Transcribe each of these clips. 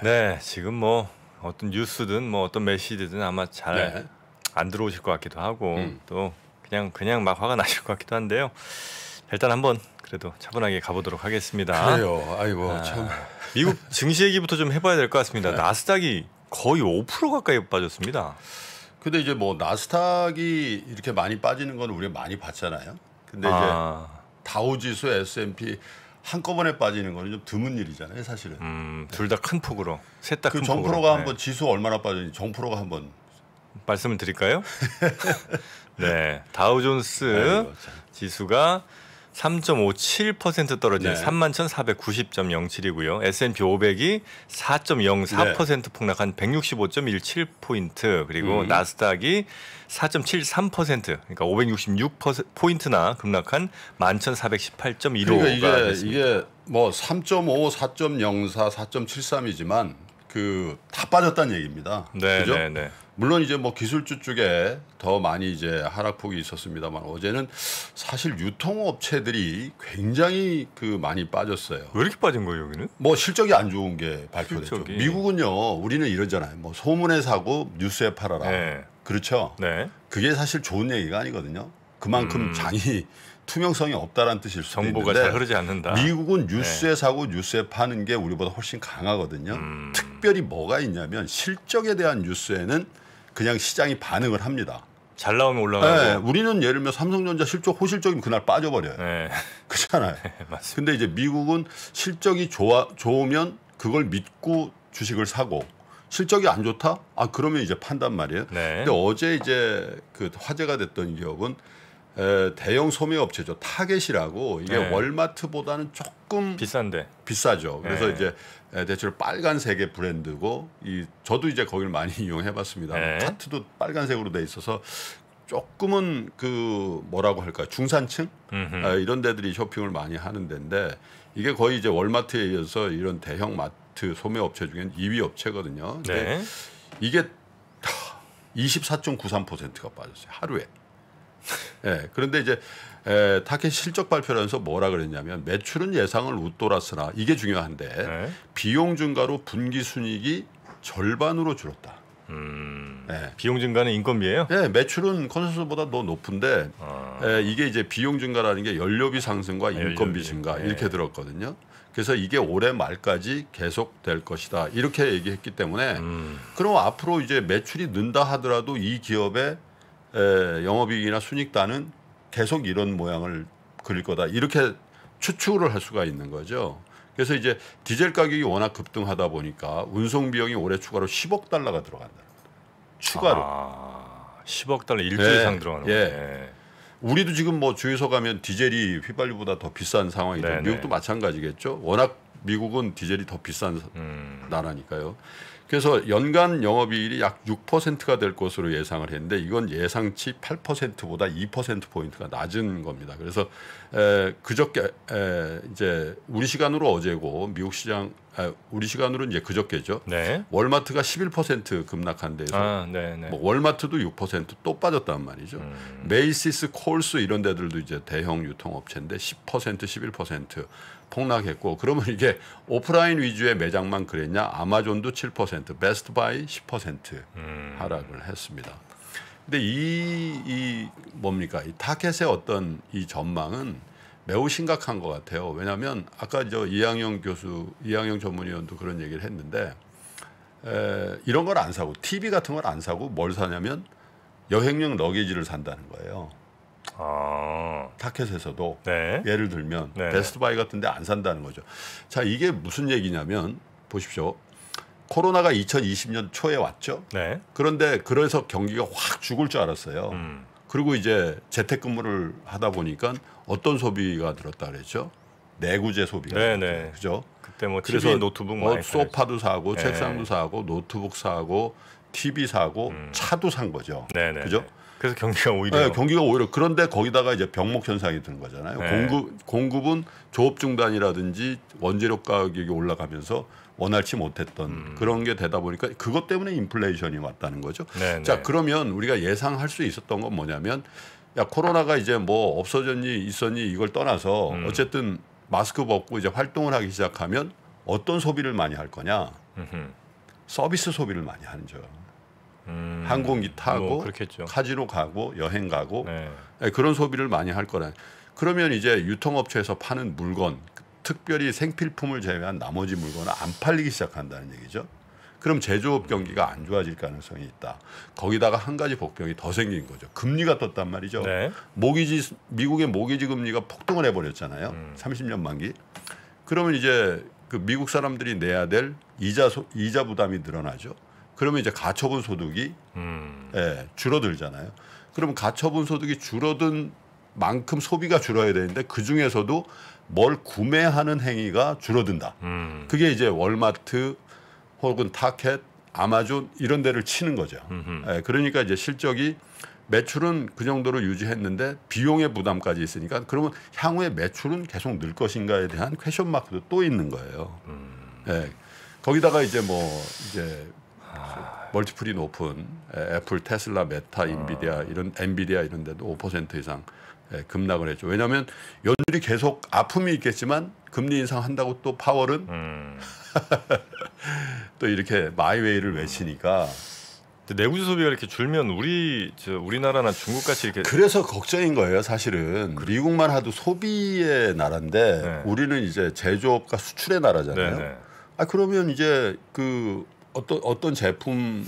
네, 지금 뭐 어떤 뉴스든 뭐 어떤 메시지든 아마 잘안 네. 들어오실 것 같기도 하고 음. 또 그냥 그냥 막 화가 나실 것 같기도 한데요. 일단 한번 그래도 차분하게 가보도록 하겠습니다. 그래요. 아이고 아, 참. 미국 증시 얘기부터 좀 해봐야 될 것 같습니다. 네. 나스닥이 거의 5% 가까이 빠졌습니다. 근데 이제 뭐 나스닥이 이렇게 많이 빠지는 건 우리가 많이 봤잖아요. 근데 아. 이제 아. 다우지수 S&P 한꺼번에 빠지는 거는 좀 드문 일이잖아요, 사실은. 음, 둘 다 큰 폭으로. 셋다큰 그 폭으로. 그 정프로가 한번 네. 지수 얼마나 빠졌는지 정프로가 한번 말씀을 드릴까요? 네, 다우존스 아이고, 지수가 3.57% 떨어진 네. 31,490.07이고요. S&P 500이 4.04% 네. 폭락한 165.17포인트 그리고 음. 나스닥이 4.73% 그러니까 566포인트나 급락한 11,418.15가 그러니까 이게, 됐습니다. 이게 뭐 3.5, 4.04, 4.73이지만 그다 빠졌다는 얘기입니다. 네, 그죠? 네, 네. 물론 이제 뭐 기술주 쪽에 더 많이 이제 하락폭이 있었습니다만 어제는 사실 유통업체들이 굉장히 그 많이 빠졌어요. 왜 이렇게 빠진 거예요 여기는? 뭐 실적이 안 좋은 게 발표됐죠. 실적이. 미국은요 우리는 이러잖아요. 뭐 소문에 사고 뉴스에 팔아라. 네. 그렇죠. 네. 그게 사실 좋은 얘기가 아니거든요. 그만큼 음. 장이 투명성이 없다라는 뜻일 수도 정보가 있는데 잘 흐르지 않는다. 미국은 뉴스에 네. 사고 뉴스에 파는 게 우리보다 훨씬 강하거든요. 음. 특별히 뭐가 있냐면 실적에 대한 뉴스에는 그냥 시장이 반응을 합니다. 잘 나오면 올라가고. 네, 우리는 예를 들면 삼성전자 실적 호실적이면 그날 빠져버려요. 네. 그렇잖아요. 네, 맞습니다. 근데 이제 미국은 실적이 좋아 좋으면 그걸 믿고 주식을 사고 실적이 안 좋다? 아 그러면 이제 판단 말이에요. 네. 근데 어제 이제 그 화제가 됐던 기업은 에, 대형 소매업체죠. 타겟이라고 이게 네. 월마트보다는 조금 비싼데 비싸죠. 그래서 네. 이제 대체로 빨간색의 브랜드고 이 저도 이제 거기를 많이 이용해봤습니다. 네. 차트도 빨간색으로 돼 있어서 조금은 그 뭐라고 할까 중산층 아, 이런 데들이 쇼핑을 많이 하는 데인데 이게 거의 이제 월마트에 이어서 이런 대형 마트 소매업체 중엔 2위 업체거든요. 근 네. 이게 24.93%가 빠졌어요 하루에. 예. 그런데 이제 에, 타켓 실적 발표하면서 뭐라 그랬냐면 매출은 예상을 웃돌았으나 이게 중요한데 네. 비용 증가로 분기 순이익이 절반으로 줄었다. 음, 예. 비용 증가는 인건비예요? 예, 매출은 컨센서스보다 더 높은데 아. 예, 이게 이제 비용 증가라는 게 연료비 상승과 아, 인건비 연료비. 증가 예. 이렇게 들었거든요. 그래서 이게 올해 말까지 계속될 것이다 이렇게 얘기했기 때문에 음. 그럼 앞으로 이제 매출이 는다 하더라도 이 기업의 에, 영업이익이나 순익단은 계속 이런 모양을 그릴 거다 이렇게 추측을 할 수가 있는 거죠. 그래서 이제 디젤 가격이 워낙 급등하다 보니까 운송 비용이 올해 추가로 10억 달러가 들어간다. 추가로. 아, 10억 달러 일주 네. 예, 이상 들어가는 거예요. 우리도 지금 뭐 주유소 가면 디젤이 휘발유보다 더 비싼 상황이죠. 네네. 네. 미국도 마찬가지겠죠. 워낙 미국은 디젤이 더 비싼 음. 나라니까요. 그래서 연간 영업이익이 약 6%가 될 것으로 예상을 했는데 이건 예상치 8%보다 2% 포인트가 낮은 겁니다. 그래서 에, 그저께 에, 이제 우리 시간으로 어제고 미국 시장 에, 우리 시간으로 이제 그저께죠. 네. 월마트가 11% 급락한 데서 아, 네, 네. 뭐 월마트도 6%또 빠졌단 말이죠. 음. 메이시스, 콜스 이런 데들도 이제 대형 유통업체인데 10% 11% 폭락했고 그러면 이게 오프라인 위주의 매장만 그랬냐 아마존도 7% 베스트바이 10% 음. 하락을 했습니다. 근데 이, 이 뭡니까 이 타겟의 어떤 이 전망은 매우 심각한 것 같아요. 왜냐하면 아까 저 이양영 교수 이양영 전문위원도 그런 얘기를 했는데 에, 이런 걸 안 사고 TV 같은 걸 안 사고 뭘 사냐면 여행용 러기지를 산다는 거예요. 아. 타켓에서도 네. 예를 들면 네. 베스트바이 같은데 안 산다는 거죠. 자 이게 무슨 얘기냐면 보십시오. 코로나가 2020년 초에 왔죠. 네. 그런데 그래서 경기가 확 죽을 줄 알았어요. 음. 그리고 이제 재택근무를 하다 보니까 어떤 소비가 들었다 그랬죠? 내구재 소비가 네네. 네. 그죠? 그때 뭐 TV, 그래서 노트북 뭐, 뭐 소파도 사고 네. 책상도 사고 노트북 사고 TV 사고 음. 차도 산 거죠. 네네. 네, 그죠? 네. 그래서 경기가 오히려 네, 경기가 오히려 그런데 거기다가 이제 병목 현상이 든 거잖아요. 네. 공급 공급은 조업 중단이라든지 원재료 가격이 올라가면서 원활치 못했던 음. 그런 게 되다 보니까 그것 때문에 인플레이션이 왔다는 거죠. 네네. 자 네. 그러면 우리가 예상할 수 있었던 건 뭐냐면 야 코로나가 이제 뭐 없어졌니 있었니 이걸 떠나서 음. 어쨌든 마스크 벗고 이제 활동을 하기 시작하면 어떤 소비를 많이 할 거냐 음흠. 서비스 소비를 많이 하는 거죠. 음, 항공기 뭐 타고 뭐 카지노 가고 여행 가고 네. 네 그런 소비를 많이 할 거라. 그러면 이제 유통업체에서 파는 물건 특별히 생필품을 제외한 나머지 물건은 안 팔리기 시작한다는 얘기죠. 그럼 제조업 경기가 안 좋아질 가능성이 있다. 거기다가 한 가지 복병이 더 생긴 거죠. 금리가 떴단 말이죠. 네. 모기지 미국의 모기지 금리가 폭등을 해버렸잖아요. 음. 30년 만기. 그러면 이제 그 미국 사람들이 내야 될 이자 소, 이자 부담이 늘어나죠. 그러면 이제 가처분 소득이 음. 예, 줄어들잖아요. 그러면 가처분 소득이 줄어든 만큼 소비가 줄어야 되는데 그 중에서도 뭘 구매하는 행위가 줄어든다. 음. 그게 이제 월마트 혹은 타켓, 아마존 이런 데를 치는 거죠. 음 예, 그러니까 이제 실적이 매출은 그 정도로 유지했는데 비용의 부담까지 있으니까 그러면 향후에 매출은 계속 늘 것인가에 대한 퀘션 마크도 또 있는 거예요. 음. 예. 거기다가 이제 뭐 이제 멀티플이 높은 애플, 테슬라, 메타, 인비디아 아. 이런 엔비디아 이런 데도 5% 이상 급락을 했죠. 왜냐하면 연준이 계속 아픔이 있겠지만 금리 인상한다고 또 파월은 음. 또 이렇게 마이웨이를 외치니까 내구주 소비가 이렇게 줄면 우리 저 우리나라나 중국 같이 이렇게 그래서 걱정인 거예요 사실은 그 미국만 하도 소비의 나라인데 네. 우리는 이제 제조업과 수출의 나라잖아요. 네네. 네. 아 그러면 이제 그 어떤 어떤 제품에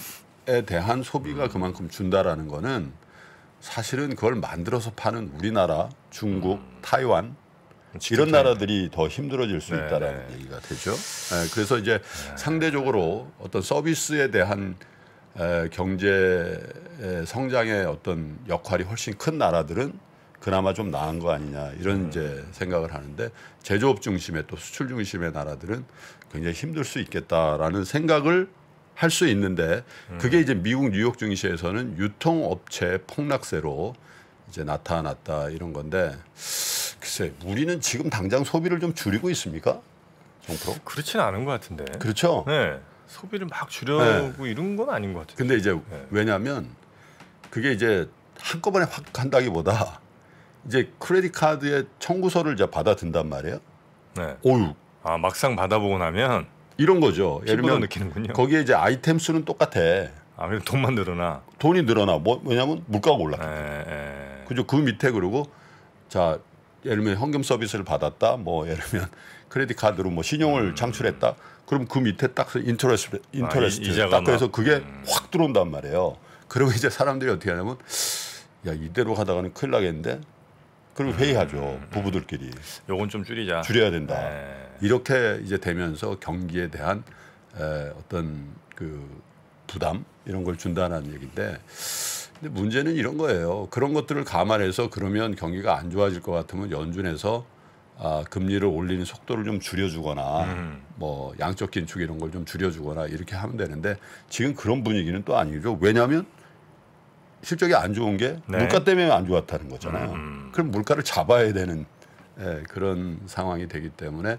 대한 소비가 그만큼 준다라는 거는 사실은 그걸 만들어서 파는 우리나라, 중국, 음. 타이완 이런 나라들이 더 힘들어질 수네 있다라는 네. 얘기가 되죠. 네, 그래서 이제 네 상대적으로 어떤 서비스에 대한 에, 경제 성장의 어떤 역할이 훨씬 큰 나라들은 그나마 좀 나은 거 아니냐 이런 네. 이제 생각을 하는데 제조업 중심의 또 수출 중심의 나라들은 굉장히 힘들 수 있겠다라는 생각을 할 수 있는데 네. 그게 이제 미국 뉴욕 증시에서는 유통업체 폭락세로 이제 나타났다 이런 건데 글쎄 우리는 지금 당장 소비를 좀 줄이고 있습니까? 정프로? 그렇지는 않은 것 같은데. 그렇죠. 네. 소비를 막 줄여고 네. 이런 건 아닌 것 같아요. 근데 이제 네. 왜냐하면 그게 이제 한꺼번에 확 한다기보다 이제 크레딧 카드에 청구서를 이제 받아든단 말이에요. 네. 오유. 아 막상 받아보고 나면 이런 거죠. 예를 면 느끼는군요. 거기에 이제 아이템 수는 똑같아. 아그 돈만 늘어나. 돈이 늘어나. 뭐왜냐면 물가가 올랐기 예, 예. 그죠. 그 밑에 그리고자 예를 들면 현금 서비스를 받았다. 뭐 예를 들면 크레딧 카드로 뭐 신용을 음. 창출했다. 그럼 그 밑에 딱인터레스인터레스 아, 딱 그래서 그게 음. 확 들어온단 말이에요. 그리고 이제 사람들이 어떻게 하냐면 야 이대로 하다가는 큰일 나겠는데 그리고 회의하죠 부부들끼리. 요건 좀 줄이자. 줄여야 된다. 네. 이렇게 이제 되면서 경기에 대한 에, 어떤 그 부담 이런 걸 준다는 얘기인데 근데 문제는 이런 거예요. 그런 것들을 감안해서 그러면 경기가 안 좋아질 것 같으면 연준에서 아, 금리를 올리는 속도를 좀 줄여주거나 음. 뭐 양적 긴축 이런 걸 좀 줄여주거나 이렇게 하면 되는데 지금 그런 분위기는 또 아니죠. 왜냐하면 실적이 안 좋은 게 네. 물가 때문에 안 좋았다는 거잖아요. 음, 음. 그럼 물가를 잡아야 되는 예, 그런 상황이 되기 때문에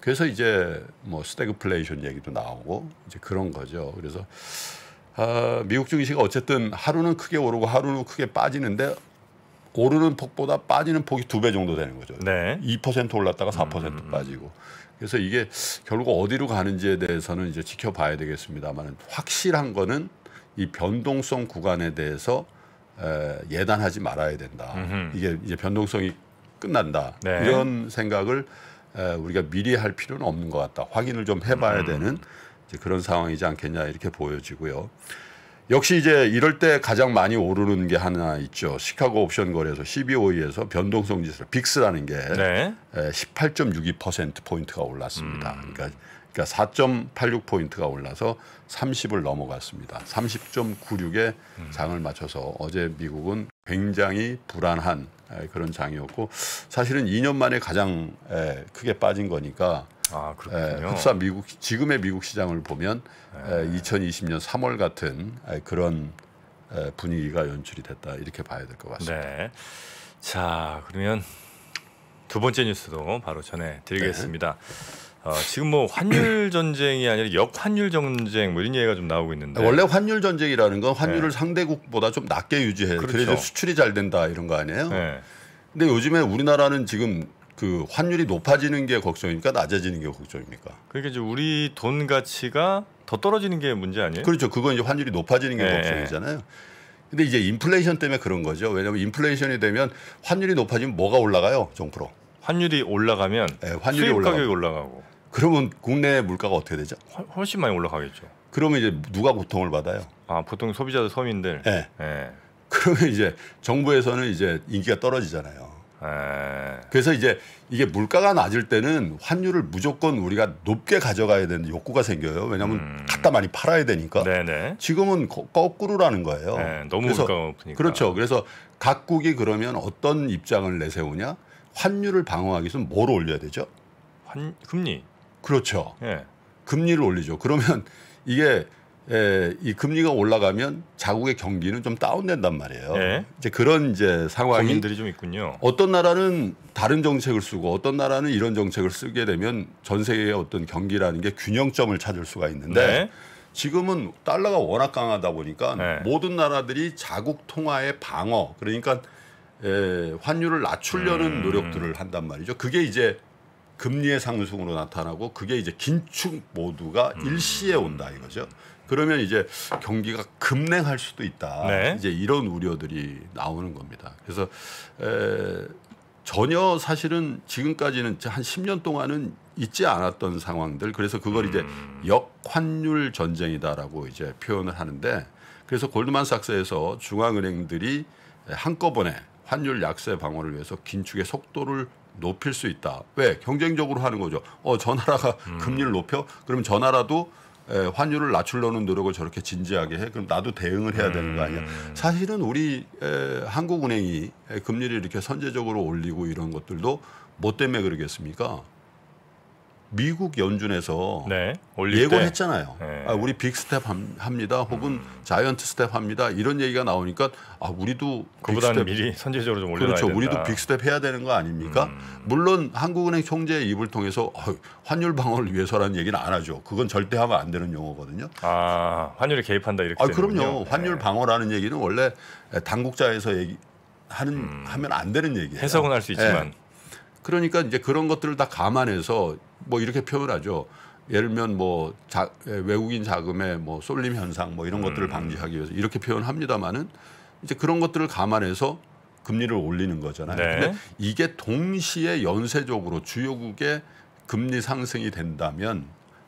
그래서 이제 뭐 스태그플레이션 얘기도 나오고 이제 그런 거죠. 그래서 어, 미국 증시가 어쨌든 하루는 크게 오르고 하루는 크게 빠지는데 오르는 폭보다 빠지는 폭이 두 배 정도 되는 거죠. 네. 2% 올랐다가 4% 음, 음. 빠지고. 그래서 이게 결국 어디로 가는지에 대해서는 이제 지켜봐야 되겠습니다만 확실한 거는 이 변동성 구간에 대해서 에, 예단하지 말아야 된다. 음흠. 이게 이제 변동성이 끝난다. 네. 이런 생각을 에, 우리가 미리 할 필요는 없는 것 같다. 확인을 좀 해봐야 음. 되는 이제 그런 상황이지 않겠냐 이렇게 보여지고요. 역시 이제 이럴 때 가장 많이 오르는 게 하나 있죠. 시카고 옵션 거래소 CBOE에서 변동성 지수 빅스라는 게 네. 18.62% 포인트가 올랐습니다. 음. 그러니까 그러니까 4.86포인트가 올라서 30을 넘어갔습니다. 30.96에 장을 맞춰서 어제 미국은 굉장히 불안한 그런 장이었고 사실은 2년 만에 가장 크게 빠진 거니까 아, 그렇군요. 흡사 미국 지금의 미국 시장을 보면 네. 2020년 3월 같은 그런 분위기가 연출이 됐다 이렇게 봐야 될 것 같습니다. 네. 자 그러면 두 번째 뉴스도 바로 전해드리겠습니다. 네. 아, 지금 뭐 환율 전쟁이 아니라 역환율 전쟁 뭐 이런 얘기가 좀 나오고 있는데 원래 환율 전쟁이라는 건 환율을 네. 상대국보다 좀 낮게 유지해 그렇죠. 그래야 수출이 잘 된다 이런 거 아니에요? 네. 근데 요즘에 우리나라는 지금 그 환율이 높아지는 게 걱정입니까 낮아지는 게 걱정입니까? 그러니까 이제 우리 돈 가치가 더 떨어지는 게 문제 아니에요? 그렇죠. 그건 이제 환율이 높아지는 게 네. 걱정이잖아요. 근데 이제 인플레이션 때문에 그런 거죠. 왜냐하면 인플레이션이 되면 환율이 높아지면 뭐가 올라가요, 정프로? 환율이 올라가면 네, 환율이 수입 가격이 올라가고 그러면 국내 물가가 어떻게 되죠? 훨씬 많이 올라가겠죠. 그러면 이제 누가 고통을 받아요? 아 보통 소비자들 서민들. 네. 네. 그러면 이제 정부에서는 이제 인기가 떨어지잖아요. 네. 그래서 이제 이게 물가가 낮을 때는 환율을 무조건 우리가 높게 가져가야 되는 욕구가 생겨요. 왜냐하면 음. 갖다 많이 팔아야 되니까. 네네. 지금은 거, 꾸로라는 거예요. 네, 너무 그래서, 물가가 높으니까. 그렇죠. 그래서 각국이 그러면 어떤 입장을 내세우냐? 환율을 방어하기 위해서는 뭘 올려야 되죠? 환, 금리. 그렇죠. 예. 금리를 올리죠. 그러면 이게 예, 이 금리가 올라가면 자국의 경기는 좀 다운된단 말이에요. 예. 이제 그런 이제 상황이 고민들이 좀 있군요. 어떤 나라는 다른 정책을 쓰고 어떤 나라는 이런 정책을 쓰게 되면 전 세계의 어떤 경기라는 게 균형점을 찾을 수가 있는데 네. 지금은 달러가 워낙 강하다 보니까 네. 모든 나라들이 자국 통화의 방어 그러니까 예, 환율을 낮추려는 음. 노력들을 한단 말이죠. 그게 이제 금리의 상승으로 나타나고 그게 이제 긴축 모두가 음. 일시에 온다 이거죠. 그러면 이제 경기가 급냉할 수도 있다. 네. 이제 이런 우려들이 나오는 겁니다. 그래서 에, 전혀 사실은 지금까지는 한 10년 동안은 있지 않았던 상황들 그래서 그걸 음. 이제 역환율 전쟁이다라고 이제 표현을 하는데 그래서 골드만삭스에서 중앙은행들이 한꺼번에 환율 약세 방어를 위해서 긴축의 속도를 높일 수 있다. 왜? 경쟁적으로 하는 거죠. 어, 저 나라가 음. 금리를 높여? 그럼 저 나라도 에, 환율을 낮추려는 노력을 저렇게 진지하게 해? 그럼 나도 대응을 해야 되는 거 아니야? 음. 사실은 우리 에, 한국은행이 에, 금리를 이렇게 선제적으로 올리고 이런 것들도 뭐 때문에 그러겠습니까? 미국 연준에서 네, 예고했잖아요. 네. 아, 우리 빅스텝 합니다. 혹은 음. 자이언트 스텝 합니다. 이런 얘기가 나오니까 아 우리도 그보다는 미리 선제적으로 좀 올려놔야 그렇죠. 된다. 우리도 빅스텝 해야 되는 거 아닙니까? 음. 물론 한국은행 총재의 입을 통해서 어, 환율 방어를 위해서라는 얘기는 안 하죠. 그건 절대 하면 안 되는 용어거든요. 아 환율에 개입한다 이렇게. 아 그럼요. 네. 환율 방어라는 얘기는 원래 당국자에서 얘기 하는 음. 하면 안 되는 얘기예요. 해석은 할수 예. 있지만. 네. 그러니까 이제 그런 것들을 다 감안해서 뭐 이렇게 표현하죠. 예를 들면 뭐 자, 예, 외국인 자금의 뭐 쏠림 현상 뭐 이런 음. 것들을 방지하기 위해서 이렇게 표현합니다마는 이제 그런 것들을 감안해서 금리를 올리는 거잖아요. 네. 근데 이게 동시에 연쇄적으로 주요국의 금리 상승이 된다면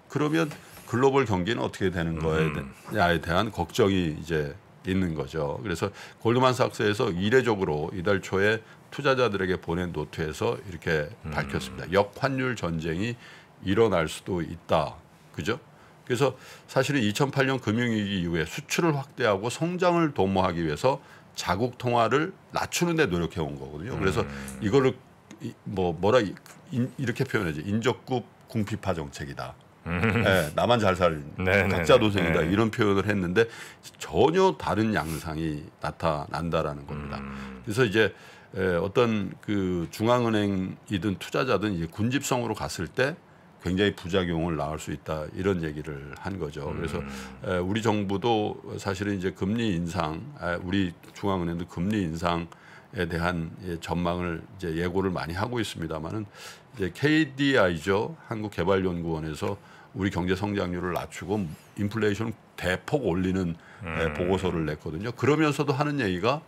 그러면 글로벌 경기는 어떻게 되는 거에 음. 대한 걱정이 이제 있는 거죠. 그래서 골드만삭스에서 이례적으로 이달 초에 투자자들에게 보낸 노트에서 이렇게 음. 밝혔습니다. 역환율 전쟁이 일어날 수도 있다. 그죠? 그래서 사실은 2008년 금융위기 이후에 수출을 확대하고 성장을 도모하기 위해서 자국 통화를 낮추는 데 노력해 온 거거든요. 음. 그래서 이거를 뭐 뭐라 이렇게 표현하지 인적국 궁핍화 정책이다. 네, 나만 잘 살, 네네 네, 각자 네. 도생이다 네. 이런 표현을 했는데 전혀 다른 양상이 나타난다라는 겁니다. 음. 그래서 이제 예, 어떤 그 중앙은행이든 투자자든 이제 군집성으로 갔을 때 굉장히 부작용을 낳을 수 있다 이런 얘기를 한 거죠. 그래서 음. 예, 우리 정부도 사실은 이제 금리 인상, 아, 우리 중앙은행도 금리 인상 에 대한 예, 전망을 이제 예고를 많이 하고 있습니다만은 이제 KDI죠 한국개발연구원에서 우리 경제 성장률을 낮추고 인플레이션 대폭 올리는 음. 보고서를 냈거든요. 그러면서도 하는 얘기가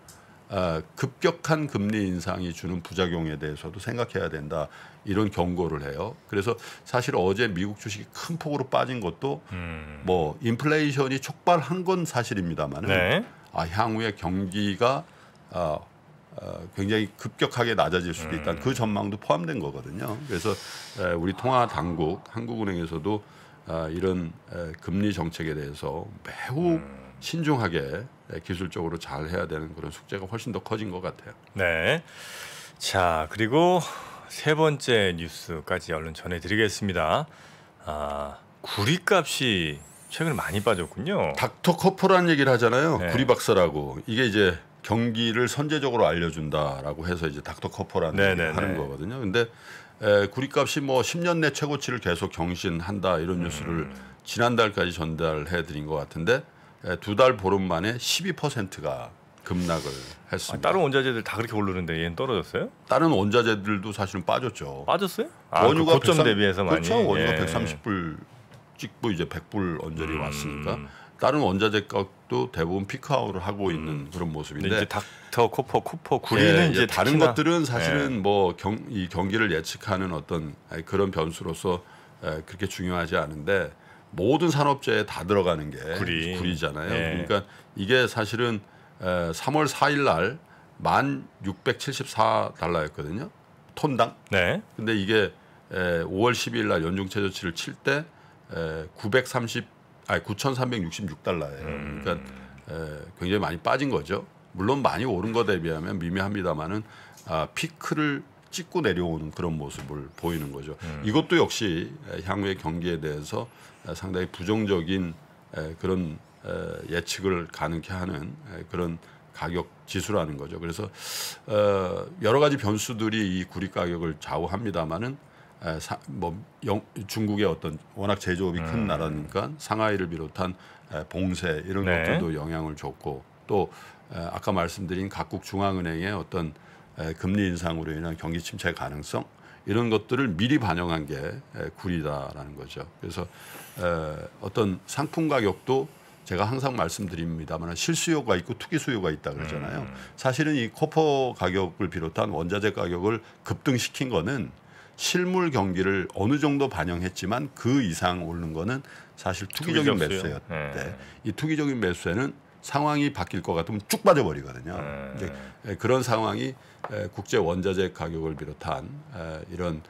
아, 급격한 금리 인상이 주는 부작용에 대해서도 생각해야 된다 이런 경고를 해요. 그래서 사실 어제 미국 주식이 큰 폭으로 빠진 것도 음. 뭐 인플레이션이 촉발한 건 사실입니다만은 네. 아, 향후에 경기가 어, 어, 굉장히 급격하게 낮아질 수도 있다는 음. 그 전망도 포함된 거거든요. 그래서 우리 통화 당국 한국은행에서도 어, 이런 금리 정책에 대해서 매우 음. 신중하게 기술적으로 잘 해야 되는 그런 숙제가 훨씬 더 커진 것 같아요. 네. 자 그리고 세 번째 뉴스까지 얼른 전해드리겠습니다. 아 구리값이 최근 에 많이 빠졌군요. 닥터 커퍼라는 얘기를 하잖아요. 네. 구리 박사라고 이게 이제 경기를 선제적으로 알려준다라고 해서 이제 닥터커퍼라는 네, 네, 하는 네. 거거든요. 근데 에, 구리값이 뭐 10년 내 최고치를 계속 경신한다 이런 뉴스를 음. 지난달까지 전달해 드린 것 같은데 두 달 보름 만에 12%가 급락을 했습니다. 아, 다른 원자재들 다 그렇게 오르는데 얘는 떨어졌어요? 다른 원자재들도 사실은 빠졌죠. 빠졌어요? 아, 그 원유가 그 고점 130, 대비해서 많이. 그렇죠. 원유가 예. 130불 찍고 이제 100불 언저리 음. 왔으니까 다른 원자재 가또 대부분 피크아웃을 하고 있는 음. 그런 모습인데 이제 닥터 코퍼 쿠퍼 구리는 예, 이제 다른 특히나, 것들은 사실은 예. 뭐이 경기를 예측하는 어떤 그런 변수로서 에, 예, 그렇게 중요하지 않은데 모든 산업재에 다 들어가는 게 구리. 구리잖아요. 예. 그러니까 이게 사실은 에, 예, 3월 4일 날 1,674달러였거든요. 톤당. 네. 근데 이게 에, 5월 12일 날 연중 최저치를 칠 때 930 예, 아니 9,366달러예요. 음. 그러니까 에, 굉장히 많이 빠진 거죠. 물론 많이 오른 거 대비하면 미미합니다만은 아, 피크를 찍고 내려오는 그런 모습을 보이는 거죠. 음. 이것도 역시 향후의 경기에 대해서 상당히 부정적인 그런 예측을 가능케 하는 그런 가격 지수라는 거죠. 그래서 어, 여러 가지 변수들이 이 구리 가격을 좌우합니다만은 사, 뭐 영, 중국의 어떤 워낙 제조업이 큰 음. 나라니까 상하이를 비롯한 에, 봉쇄 이런 네. 것들도 영향을 줬고 또 에, 아까 말씀드린 각국 중앙은행의 어떤 에, 금리 인상으로 인한 경기 침체 가능성 이런 것들을 미리 반영한 게 에, 구리다라는 거죠. 그래서 에, 어떤 상품 가격도 제가 항상 말씀드립니다만 실수요가 있고 투기 수요가 있다 그러잖아요. 음. 사실은 이 코퍼 가격을 비롯한 원자재 가격을 급등시킨 거는 실물 경기를 어느 정도 반영했지만 그 이상 오른 거는 사실 투기적인 매수였대. 네. 이 투기적인 매수에는 상황이 바뀔 것 같으면 쭉 빠져버리거든요. 네. 이제 그런 상황이 국제 원자재 가격을 비롯한 이런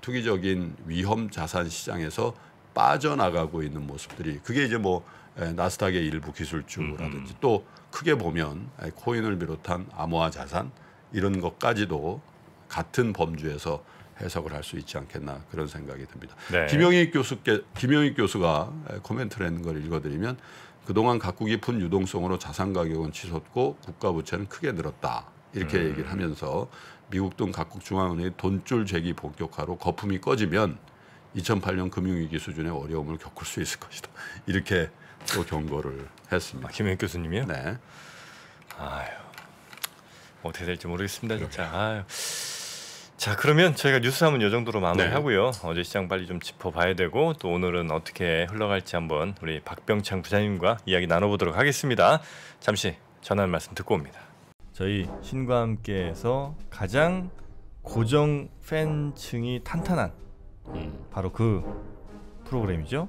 투기적인 위험 자산 시장에서 빠져나가고 있는 모습들이 그게 이제 뭐 나스닥의 일부 기술주라든지 음. 음. 또 크게 보면 코인을 비롯한 암호화 자산 이런 것까지도 같은 범주에서 해석을 할 수 있지 않겠나 그런 생각이 듭니다. 네. 김영희 교수께 김영희 교수가 코멘트를 했는 걸 읽어드리면 그동안 각국 깊은 유동성으로 자산 가격은 치솟고 국가 부채는 크게 늘었다 이렇게 음. 얘기를 하면서 미국 등 각국 중앙은행의 돈줄 재기 본격화로 거품이 꺼지면 2008년 금융위기 수준의 어려움을 겪을 수 있을 것이다 이렇게 또 경고를 했습니다. 아, 김영희 교수님이요? 네. 아유. 어떻게 될지 모르겠습니다 진짜. 아유. 자 그러면 저희가 뉴스 한번 요 정도로 마무리하고요. 네. 어제 시장 빨리 좀 짚어봐야 되고 또 오늘은 어떻게 흘러갈지 한번 우리 박병창 부장님과 이야기 나눠보도록 하겠습니다. 잠시 전화 말씀 듣고 옵니다. 저희 신과 함께에서 가장 고정 팬층이 탄탄한 음. 바로 그 프로그램이죠.